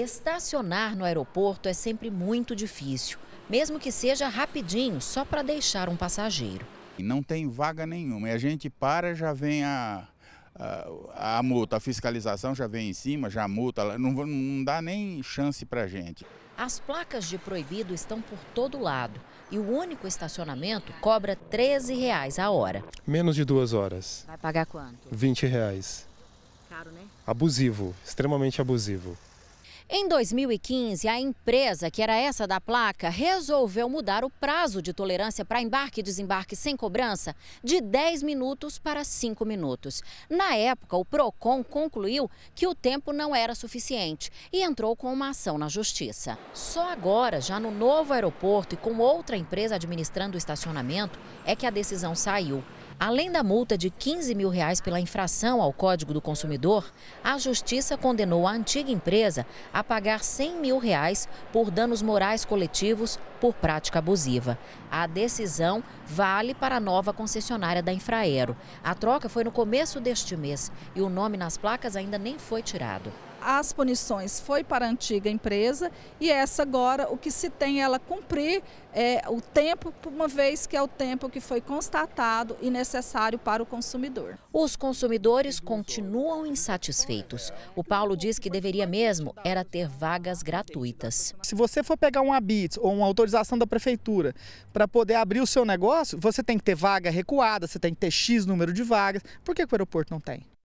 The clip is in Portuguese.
Estacionar no aeroporto é sempre muito difícil, mesmo que seja rapidinho, só para deixar um passageiro. Não tem vaga nenhuma. E a gente para, já vem a, a, a, multa, a fiscalização já vem em cima, já multa, não, não dá nem chance para gente. As placas de proibido estão por todo lado e o único estacionamento cobra 13 reais a hora. Menos de duas horas. Vai pagar quanto? 20 reais. Caro, né? Abusivo, extremamente abusivo. Em 2015, a empresa, que era essa da placa, resolveu mudar o prazo de tolerância para embarque e desembarque sem cobrança de 10 minutos para 5 minutos. Na época, o PROCON concluiu que o tempo não era suficiente e entrou com uma ação na justiça. Só agora, já no novo aeroporto e com outra empresa administrando o estacionamento, é que a decisão saiu. Além da multa de 15 mil reais pela infração ao Código do Consumidor, a Justiça condenou a antiga empresa a a pagar 100 mil reais por danos morais coletivos por prática abusiva. A decisão vale para a nova concessionária da Infraero. A troca foi no começo deste mês e o nome nas placas ainda nem foi tirado as punições foi para a antiga empresa e essa agora o que se tem é ela cumprir é o tempo, uma vez que é o tempo que foi constatado e necessário para o consumidor. Os consumidores continuam insatisfeitos. O Paulo diz que deveria mesmo era ter vagas gratuitas. Se você for pegar um habite ou uma autorização da prefeitura para poder abrir o seu negócio, você tem que ter vaga recuada, você tem que ter X número de vagas. Por que, que o aeroporto não tem?